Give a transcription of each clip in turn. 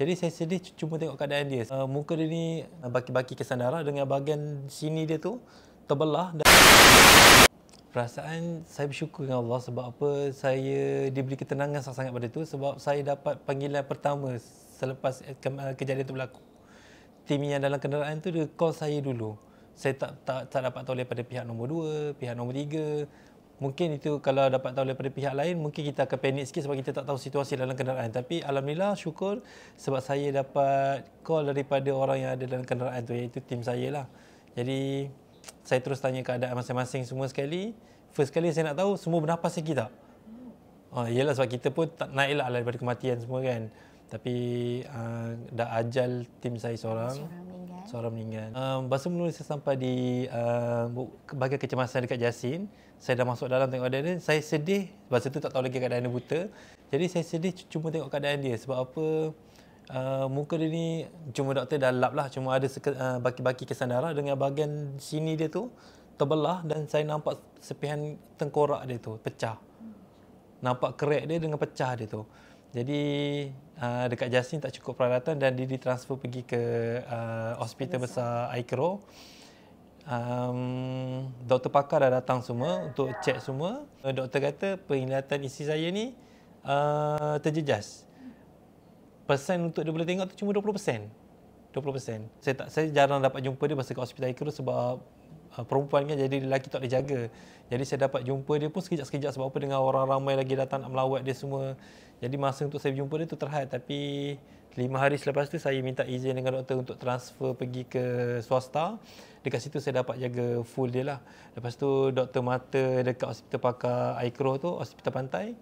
Jadi saya sedih cuma tengok keadaan dia. Uh, muka dia ni eh, baki-baki kesan darah dengan bahagian sini dia tu terbelah dan perasaan saya bersyukur dengan Allah sebab apa saya diberi ketenangan sangat-sangat pada tu sebab saya dapat panggilan pertama selepas eh, ke- kejadian itu berlaku. Tim yang dalam kenderaan tu dia call saya dulu. Saya tak tak, tak dapat tahu daripada pihak nombor 2, pihak nombor 3 mungkin itu kalau dapat tahu daripada pihak lain mungkin kita akan panik sikit sebab kita tak tahu situasi dalam kenderaan tapi alhamdulillah syukur sebab saya dapat call daripada orang yang ada dalam kenderaan tu iaitu tim saya lah jadi saya terus tanya keadaan masing-masing semua sekali first kali saya nak tahu semua bernafas lagi tak oh, yelah sebab kita pun tak naik lah daripada kematian semua kan tapi uh, dah ajal tim saya seorang Syarat meninggal. Suara meninggal. Um, masa mula saya sampai di uh, um, bagi kecemasan dekat Jasin, saya dah masuk dalam tengok keadaan dia, saya sedih. Masa tu tak tahu lagi keadaan dia buta. Jadi saya sedih cuma tengok keadaan dia sebab apa uh, muka dia ni cuma doktor dah lap lah cuma ada seke, uh, baki-baki kesan darah dengan bahagian sini dia tu terbelah dan saya nampak sepihan tengkorak dia tu pecah nampak kerak dia dengan pecah dia tu jadi uh, dekat Jasin tak cukup peralatan dan dia ditransfer pergi ke uh, hospital besar, Aikro. Um, doktor pakar dah datang semua untuk cek semua. Doktor kata penglihatan isi saya ni uh, terjejas. Persen untuk dia boleh tengok tu cuma 20%. 20%. Saya tak saya jarang dapat jumpa dia masa ke hospital Aikro sebab Ah, perempuan kan jadi lelaki tak boleh jaga jadi saya dapat jumpa dia pun sekejap-sekejap sebab apa dengan orang ramai lagi datang nak melawat dia semua jadi masa untuk saya jumpa dia tu terhad tapi lima hari selepas tu saya minta izin dengan doktor untuk transfer pergi ke swasta dekat situ saya dapat jaga full dia lah lepas tu doktor mata dekat hospital pakar Aikro tu hospital pantai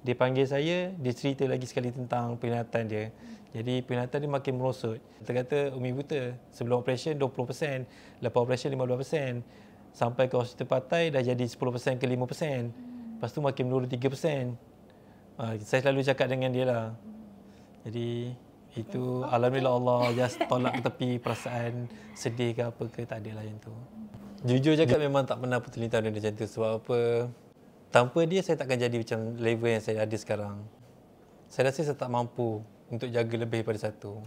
dia panggil saya, dia cerita lagi sekali tentang penyihatan dia. Jadi penyihatan dia makin merosot. Kita kata umi buta, sebelum operation 20%, lepas operation 52%. Sampai ke hospital partai dah jadi 10% ke 5%. Lepas tu makin menurun 3%. Uh, ah, saya selalu cakap dengan dia lah. Jadi itu Alhamdulillah Allah just tolak ke tepi perasaan sedih ke apa ke tak ada lah yang tu. Jujur cakap memang tak pernah putus lintah dengan dia macam tu. Sebab apa, tanpa dia saya takkan jadi macam level yang saya ada sekarang. Saya rasa saya tak mampu untuk jaga lebih daripada satu.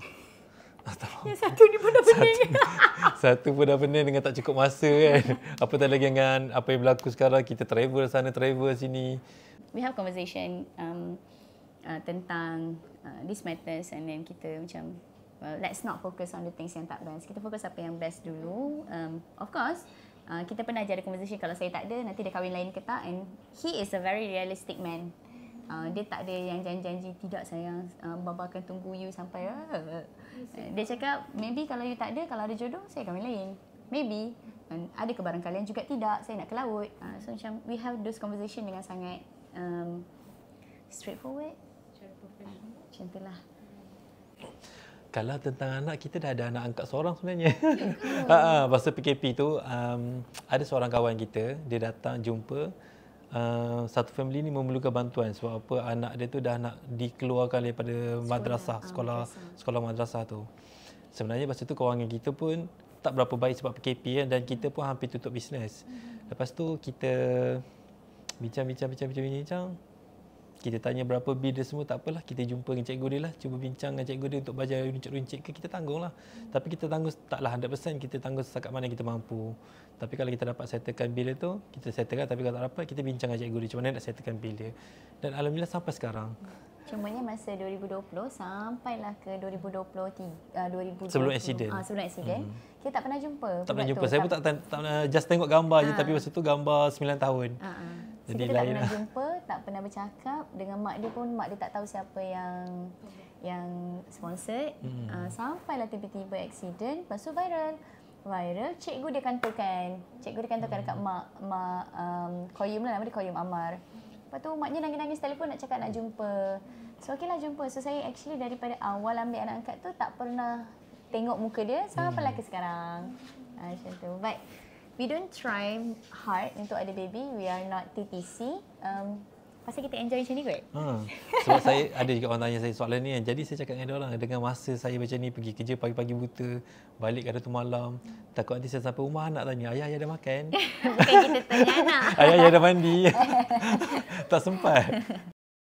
yang satu ni pun dah pening. Satu, satu pun dah pening dengan tak cukup masa kan. Apa tak lagi dengan apa yang berlaku sekarang, kita travel sana, travel sini. We have conversation um, uh, tentang uh, this matters and then kita macam well, let's not focus on the things yang tak best. Kita fokus apa yang best dulu. Um, of course, Ah, kita pernah ada conversation kalau saya tak ada nanti dia kahwin lain ke tak and he is a very realistic man uh, dia tak ada yang janji-janji tidak sayang uh, ah, baba akan tunggu you sampai uh. dia cakap maybe kalau you tak ada kalau ada jodoh saya kahwin lain maybe And ada kalian juga tidak saya nak ke laut uh, so macam we have those conversation dengan sangat um, straightforward professional macam itulah kalau tentang anak kita dah ada anak angkat seorang sebenarnya. Ya ha ah, masa PKP tu um, ada seorang kawan kita dia datang jumpa uh, satu family ni memerlukan bantuan sebab apa anak dia tu dah nak dikeluarkan daripada sekolah, madrasah, ah, sekolah madrasah. sekolah madrasah tu. Sebenarnya pasal tu kewangan kita pun tak berapa baik sebab PKP kan dan kita pun hampir tutup bisnes. Hmm. Lepas tu kita bincang-bincang-bincang-bincang kita tanya berapa B dia semua tak apalah kita jumpa dengan cikgu dia lah cuba bincang dengan cikgu dia untuk belajar runcit-runcit ke kita tanggung lah hmm. tapi kita tanggung taklah 100% kita tanggung sesakat mana kita mampu tapi kalau kita dapat settlekan B dia tu kita settlekan lah. tapi kalau tak dapat kita bincang dengan cikgu dia macam mana nak settlekan B dia dan Alhamdulillah sampai sekarang Cumanya masa 2020 sampailah ke 2023 uh, 2020. Sebelum accident. Ah, sebelum accident. Hmm. Kita tak pernah jumpa. Tak pernah jumpa. Tu. Saya pun tak, tak, tak, just tengok gambar ha. je tapi ah. masa tu gambar 9 tahun. Ha. Jadi kita tak pernah lah. jumpa tak pernah bercakap dengan mak dia pun mak dia tak tahu siapa yang yang sponsor hmm. uh, sampailah tiba-tiba accident lepas viral viral cikgu dia kantorkan cikgu dia kantukan hmm. dekat mak mak um, koyum lah nama dia koyum amar lepas tu maknya nangis-nangis telefon nak cakap nak jumpa so lah jumpa so saya actually daripada awal ambil anak angkat tu tak pernah tengok muka dia sampailah hmm. ke sekarang uh, macam tu baik. We don't try hard untuk ada baby. We are not TTC. Um, Pasal kita enjoy macam ni kot. Ha. Sebab saya ada juga orang tanya saya soalan ni. Kan. Jadi saya cakap dengan orang dengan masa saya macam ni pergi kerja pagi-pagi buta, balik kadang tu malam. Takut nanti saya sampai rumah anak tanya, ayah ayah dah makan? Bukan kita tanya anak. Ayah ayah dah mandi. tak sempat.